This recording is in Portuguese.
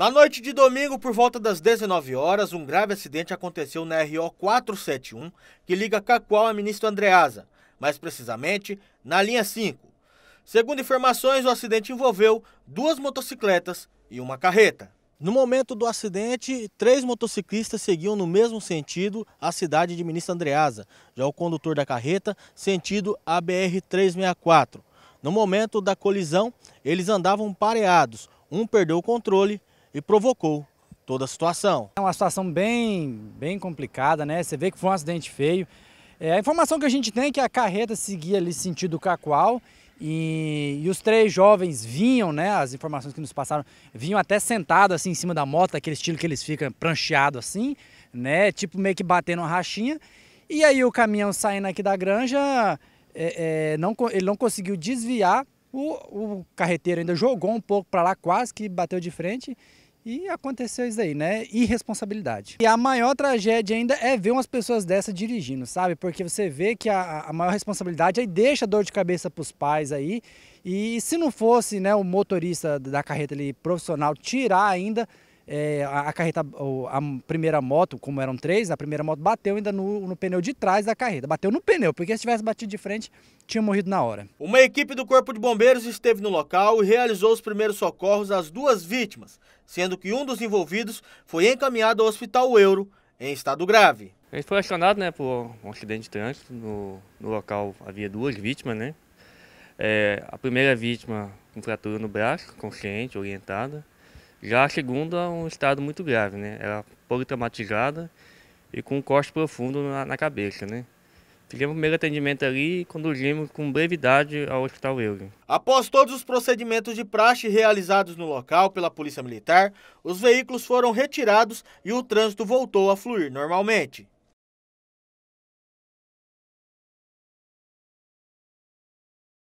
Na noite de domingo, por volta das 19 horas, um grave acidente aconteceu na RO 471, que liga Cacoal a ministro Andreasa, mais precisamente na linha 5. Segundo informações, o acidente envolveu duas motocicletas e uma carreta. No momento do acidente, três motociclistas seguiam no mesmo sentido a cidade de Ministro Andreasa, já o condutor da carreta, sentido ABR-364. No momento da colisão, eles andavam pareados, um perdeu o controle e provocou toda a situação. É uma situação bem, bem complicada, né? Você vê que foi um acidente feio. É, a informação que a gente tem é que a carreta seguia ali sentido Cacoal e, e, os três jovens vinham, né? As informações que nos passaram, vinham até sentados assim em cima da moto, aquele estilo que eles ficam prancheados assim, né? Tipo meio que batendo uma rachinha. E aí o caminhão saindo aqui da granja, é, é, não, ele não conseguiu desviar. O, o carreteiro ainda jogou um pouco para lá, quase que bateu de frente. E aconteceu isso aí, né? Irresponsabilidade. E a maior tragédia ainda é ver umas pessoas dessa dirigindo, sabe? Porque você vê que a, a maior responsabilidade aí deixa dor de cabeça para os pais aí. E se não fosse né, o motorista da carreta ali profissional tirar ainda, é, a carreta, a primeira moto, como eram três, a primeira moto bateu ainda no, no, pneu de trás da carreta. Bateu no pneu, porque se tivesse batido de frente, tinha morrido na hora. Uma equipe do Corpo de Bombeiros esteve no local e realizou os primeiros socorros às duas vítimas, sendo que um dos envolvidos foi encaminhado ao Hospital Euro, em estado grave. A gente foi acionado né, por um acidente de trânsito. No, no local havia duas vítimas, né? É, a primeira vítima com fratura no braço, consciente, orientada. Já a segunda, é um estado muito grave, né? Era é politraumatizada e com um corte profundo na, na cabeça, né? Fizemos o primeiro atendimento ali e conduzimos com brevidade ao Hospital Euro. Após todos os procedimentos de praxe realizados no local pela Polícia Militar, os veículos foram retirados e o trânsito voltou a fluir normalmente.